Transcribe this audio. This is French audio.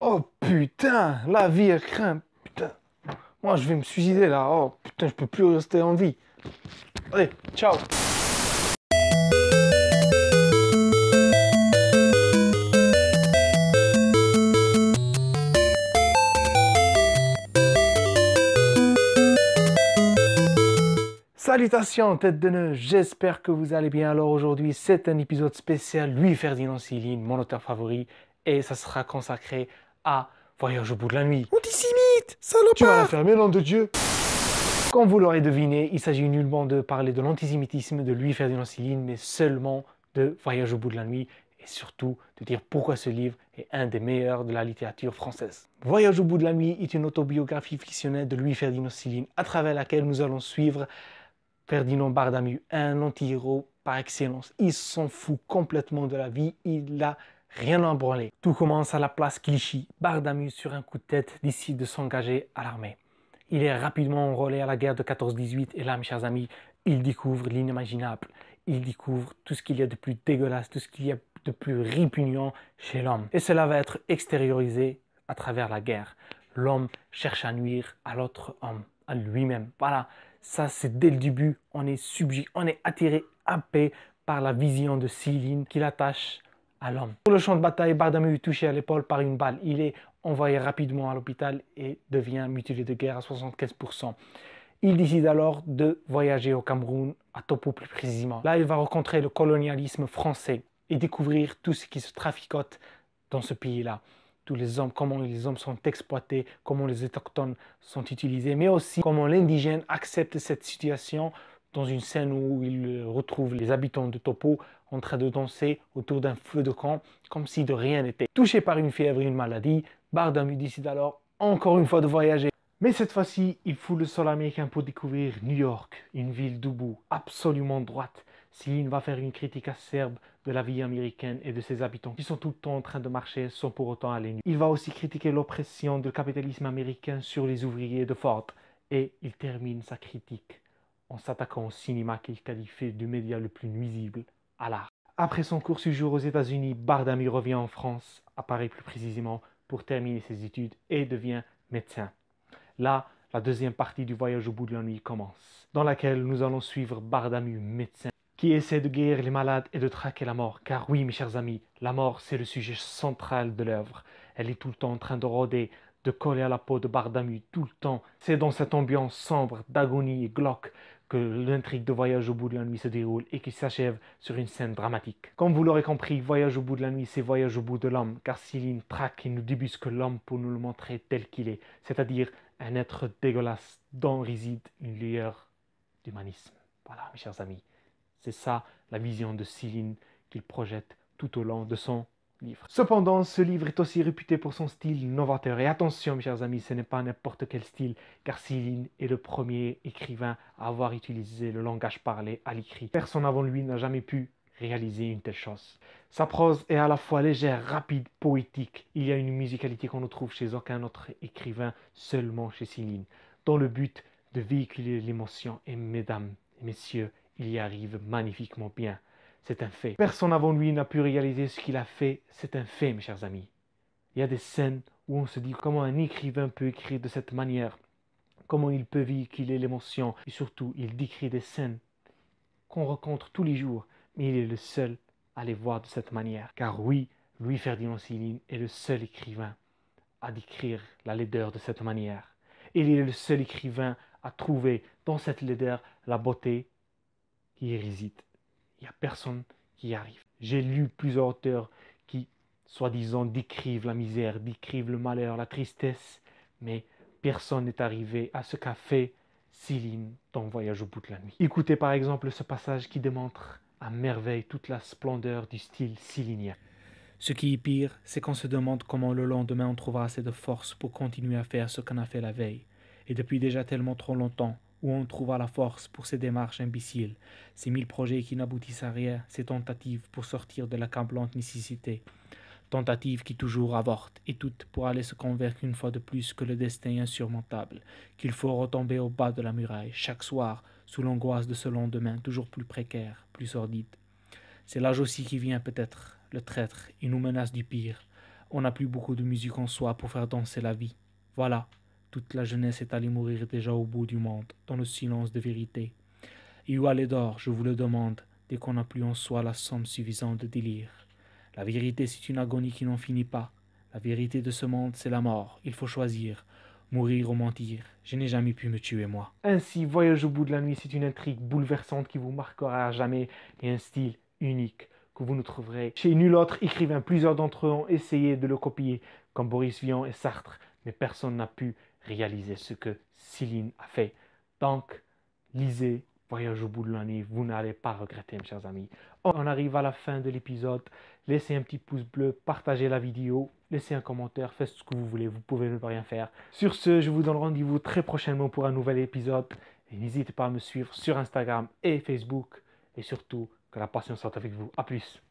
Oh putain, la vie elle craint. Putain, moi je vais me suicider là. Oh putain, je peux plus rester en vie. Allez, ciao. Salutations tête de nœud, j'espère que vous allez bien. Alors aujourd'hui, c'est un épisode spécial lui Ferdinand Céline, mon auteur favori, et ça sera consacré Voyage au bout de la nuit. Antisémite dissimite, salopard Tu vas la fermer, nom de Dieu Comme vous l'aurez deviné, il s'agit nullement de parler de l'antisémitisme de Louis Ferdinand Céline, mais seulement de Voyage au bout de la nuit et surtout de dire pourquoi ce livre est un des meilleurs de la littérature française. Voyage au bout de la nuit est une autobiographie fictionnelle de Louis-Ferdinand Céline à travers laquelle nous allons suivre Ferdinand Bardamu, un anti-héros par excellence. Il s'en fout complètement de la vie, il a rien à branler. Tout commence à la place Clichy. Bardamus, sur un coup de tête décide de s'engager à l'armée. Il est rapidement enrôlé à la guerre de 14-18 et là, mes chers amis, il découvre l'inimaginable. Il découvre tout ce qu'il y a de plus dégueulasse, tout ce qu'il y a de plus répugnant chez l'homme. Et cela va être extériorisé à travers la guerre. L'homme cherche à nuire à l'autre homme, à lui-même. Voilà, ça c'est dès le début, on est subjugué, on est attiré, happé par la vision de Céline qui l'attache pour Sur le champ de bataille, Bardamu est touché à l'épaule par une balle. Il est envoyé rapidement à l'hôpital et devient mutilé de guerre à 75%. Il décide alors de voyager au Cameroun, à Topo plus précisément. Là, il va rencontrer le colonialisme français et découvrir tout ce qui se traficote dans ce pays-là. Tous les hommes, comment les hommes sont exploités, comment les autochtones sont utilisés, mais aussi comment l'indigène accepte cette situation dans une scène où il retrouve les habitants de Topo en train de danser autour d'un feu de camp comme si de rien n'était. Touché par une fièvre et une maladie, Bardam lui décide alors encore une fois de voyager. Mais cette fois-ci, il fout le sol américain pour découvrir New York, une ville debout, absolument droite. Céline va faire une critique acerbe de la vie américaine et de ses habitants qui sont tout le temps en train de marcher sans pour autant aller nu. Il va aussi critiquer l'oppression du capitalisme américain sur les ouvriers de Ford. Et il termine sa critique en s'attaquant au cinéma qu'il qualifie du média le plus nuisible après son court séjour aux États-Unis, Bardamu revient en France, à Paris plus précisément, pour terminer ses études et devient médecin. Là, la deuxième partie du voyage au bout de la nuit commence, dans laquelle nous allons suivre Bardamu, médecin, qui essaie de guérir les malades et de traquer la mort. Car oui, mes chers amis, la mort, c'est le sujet central de l'œuvre. Elle est tout le temps en train de rôder, de coller à la peau de Bardamu tout le temps. C'est dans cette ambiance sombre, d'agonie et glauque que l'intrigue de Voyage au bout de la nuit se déroule et qu'il s'achève sur une scène dramatique. Comme vous l'aurez compris, Voyage au bout de la nuit, c'est Voyage au bout de l'homme, car Céline traque et nous débusque l'homme pour nous le montrer tel qu'il est, c'est-à-dire un être dégueulasse dont réside une lueur d'humanisme. Voilà, mes chers amis, c'est ça la vision de Céline qu'il projette tout au long de son Cependant, ce livre est aussi réputé pour son style novateur. Et attention, mes chers amis, ce n'est pas n'importe quel style, car Céline est le premier écrivain à avoir utilisé le langage parlé à l'écrit. Personne avant lui n'a jamais pu réaliser une telle chose. Sa prose est à la fois légère, rapide, poétique. Il y a une musicalité qu'on ne trouve chez aucun autre écrivain, seulement chez Céline, dans le but de véhiculer l'émotion. Et mesdames et messieurs, il y arrive magnifiquement bien. C'est un fait. Personne avant lui n'a pu réaliser ce qu'il a fait. C'est un fait, mes chers amis. Il y a des scènes où on se dit comment un écrivain peut écrire de cette manière, comment il peut vivre, qu'il est l'émotion, et surtout, il décrit des scènes qu'on rencontre tous les jours, mais il est le seul à les voir de cette manière. Car oui, Louis Ferdinand Céline est le seul écrivain à décrire la laideur de cette manière. Et Il est le seul écrivain à trouver dans cette laideur la beauté qui y réside. Il n'y a personne qui y arrive. J'ai lu plusieurs auteurs qui, soi-disant, décrivent la misère, décrivent le malheur, la tristesse, mais personne n'est arrivé à ce qu'a fait Céline dans Voyage au bout de la nuit. Écoutez par exemple ce passage qui démontre à merveille toute la splendeur du style célinien. Ce qui est pire, c'est qu'on se demande comment le lendemain on trouvera assez de force pour continuer à faire ce qu'on a fait la veille, et depuis déjà tellement trop longtemps, où on trouva la force pour ces démarches imbéciles, ces mille projets qui n'aboutissent à rien, ces tentatives pour sortir de la l'accablante nécessité. Tentatives qui toujours avortent, et toutes pour aller se convaincre une fois de plus que le destin insurmontable, qu'il faut retomber au bas de la muraille, chaque soir, sous l'angoisse de ce lendemain toujours plus précaire, plus sordide. C'est l'âge aussi qui vient peut-être, le traître, il nous menace du pire. On n'a plus beaucoup de musique en soi pour faire danser la vie. Voilà, toute la jeunesse est allée mourir déjà au bout du monde, dans le silence de vérité. Et où aller d'or, je vous le demande, dès qu'on n'a plus en soi la somme suffisante de délire. La vérité, c'est une agonie qui n'en finit pas. La vérité de ce monde, c'est la mort. Il faut choisir. Mourir ou mentir. Je n'ai jamais pu me tuer, moi. Ainsi, Voyage au bout de la nuit, c'est une intrigue bouleversante qui vous marquera à jamais et un style unique que vous ne trouverez chez nul autre écrivain. Plusieurs d'entre eux ont essayé de le copier, comme Boris Vian et Sartre, mais personne n'a pu réaliser ce que Céline a fait. Donc, lisez Voyage au bout de l'année, vous n'allez pas regretter, mes chers amis. On arrive à la fin de l'épisode. Laissez un petit pouce bleu, partagez la vidéo, laissez un commentaire, faites ce que vous voulez, vous pouvez ne pas rien faire. Sur ce, je vous donne rendez-vous très prochainement pour un nouvel épisode. Et n'hésitez pas à me suivre sur Instagram et Facebook. Et surtout, que la passion soit avec vous. A plus